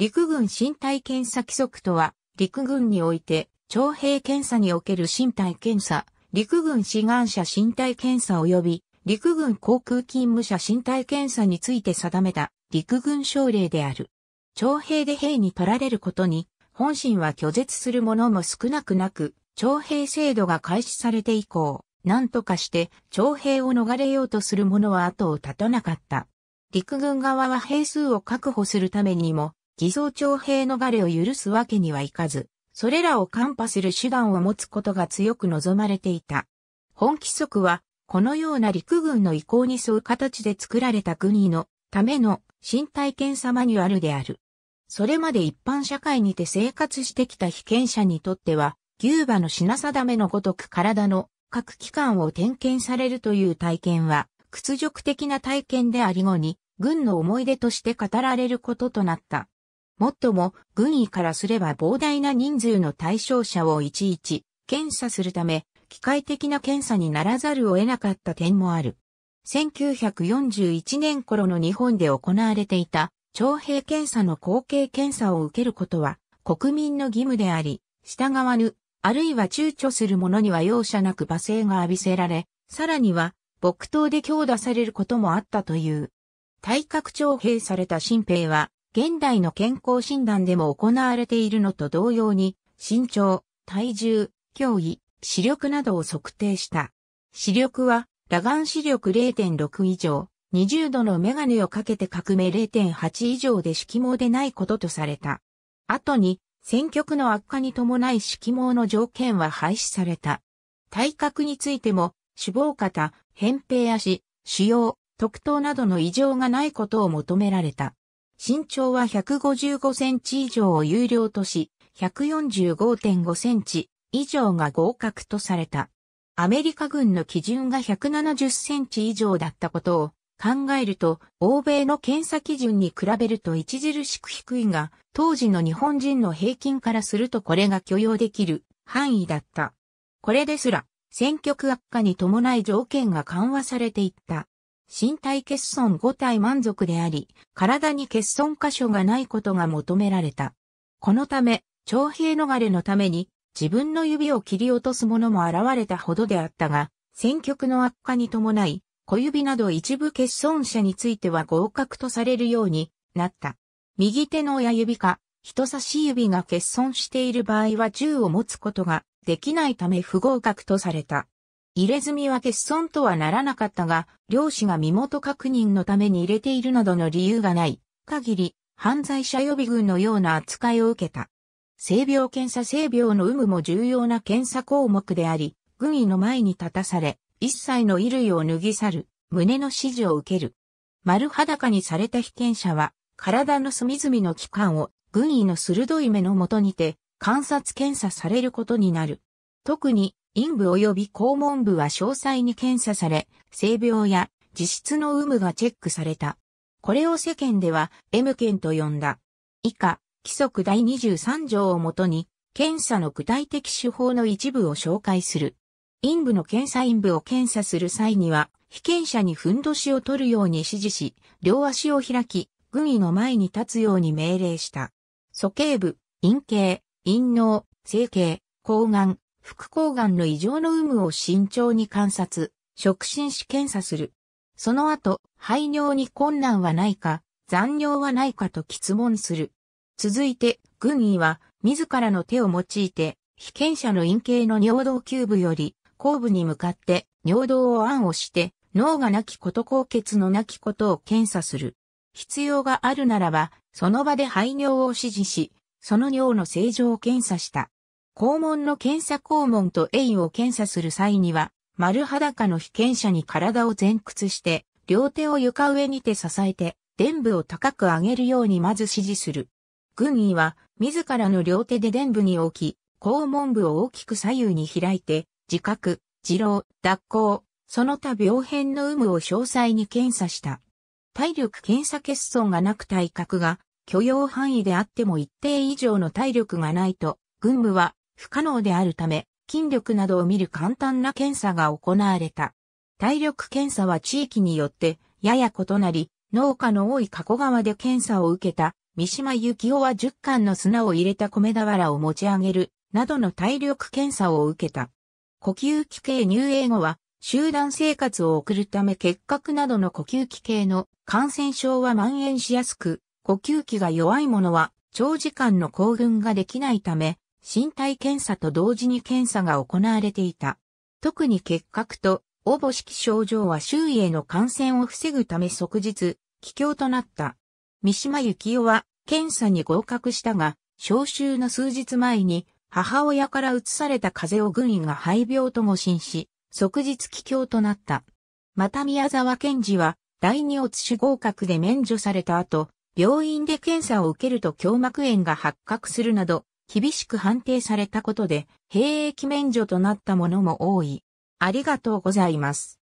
陸軍身体検査規則とは、陸軍において、徴兵検査における身体検査、陸軍志願者身体検査及び、陸軍航空勤務者身体検査について定めた陸軍省令である。徴兵で兵に取られることに、本心は拒絶する者も少なくなく、徴兵制度が開始されて以降、何とかして徴兵を逃れようとする者は後を絶たなかった。陸軍側は兵数を確保するためにも、偽装徴兵逃れを許すわけにはいかず、それらを看破する手段を持つことが強く望まれていた。本規則は、このような陸軍の意向に沿う形で作られた国のための身体検査マニュアルである。それまで一般社会にて生活してきた被験者にとっては、牛馬の品定めのごとく体の各機関を点検されるという体験は、屈辱的な体験であり後に、軍の思い出として語られることとなった。もっとも、軍医からすれば膨大な人数の対象者をいちいち検査するため、機械的な検査にならざるを得なかった点もある。1941年頃の日本で行われていた、徴兵検査の後継検査を受けることは、国民の義務であり、従わぬ、あるいは躊躇する者には容赦なく罵声が浴びせられ、さらには、木刀で強打されることもあったという。体格徴兵された新兵は、現代の健康診断でも行われているのと同様に、身長、体重、脅威、視力などを測定した。視力は、裸眼視力0.6以上、20度のメガネをかけて革命0.8以上で色盲でないこととされた。後に、選曲の悪化に伴い色盲の条件は廃止された。体格についても、脂肪型、扁平足、腫瘍、特等などの異常がないことを求められた。身長は155センチ以上を有料とし、145.5センチ以上が合格とされた。アメリカ軍の基準が170センチ以上だったことを考えると、欧米の検査基準に比べると著しく低いが、当時の日本人の平均からするとこれが許容できる範囲だった。これですら、選挙区悪化に伴い条件が緩和されていった。身体欠損5体満足であり、体に欠損箇所がないことが求められた。このため、徴兵逃れのために、自分の指を切り落とす者も現れたほどであったが、戦局の悪化に伴い、小指など一部欠損者については合格とされるようになった。右手の親指か、人差し指が欠損している場合は銃を持つことができないため不合格とされた。入れ墨は欠損とはならなかったが、漁師が身元確認のために入れているなどの理由がない限り、犯罪者予備軍のような扱いを受けた。性病検査性病の有無も重要な検査項目であり、軍医の前に立たされ、一切の衣類を脱ぎ去る、胸の指示を受ける。丸裸にされた被験者は、体の隅々の器官を軍医の鋭い目のとにて、観察検査されることになる。特に、陰部及び肛門部は詳細に検査され、性病や自質の有無がチェックされた。これを世間では M 検と呼んだ。以下、規則第23条をもとに、検査の具体的手法の一部を紹介する。陰部の検査陰部を検査する際には、被検者にふんどしを取るように指示し、両足を開き、軍医の前に立つように命令した。素径部、陰形、陰脳、整形、抗がん、副抗がんの異常の有無を慎重に観察、触診し検査する。その後、排尿に困難はないか、残尿はないかと質問する。続いて、軍医は、自らの手を用いて、被験者の陰形の尿道キューブより、後部に向かって尿道を暗をして、脳がなきこと高血のなきことを検査する。必要があるならば、その場で排尿を指示し、その尿の正常を検査した。肛門の検査肛門とエイを検査する際には、丸裸の被験者に体を前屈して、両手を床上にて支えて、伝部を高く上げるようにまず指示する。軍医は、自らの両手で伝部に置き、肛門部を大きく左右に開いて、自覚、自老、脱行、その他病変の有無を詳細に検査した。体力検査欠損がなく体格が許容範囲であっても一定以上の体力がないと、軍部は不可能であるため、筋力などを見る簡単な検査が行われた。体力検査は地域によってやや異なり、農家の多い加古川で検査を受けた三島由紀夫は10巻の砂を入れた米俵を持ち上げるなどの体力検査を受けた。呼吸器系入営後は集団生活を送るため結核などの呼吸器系の感染症は蔓延しやすく、呼吸器が弱いものは長時間の抗群ができないため身体検査と同時に検査が行われていた。特に結核と、おぼしき症状は周囲への感染を防ぐため即日、帰郷となった。三島由紀夫は検査に合格したが、召集の数日前に母親から移された風邪を軍医が肺病と誤診し、即日帰郷となった。また宮沢賢治は第二乙種合格で免除された後、病院で検査を受けると胸膜炎が発覚するなど、厳しく判定されたことで、兵役免除となったものも多い。ありがとうございます。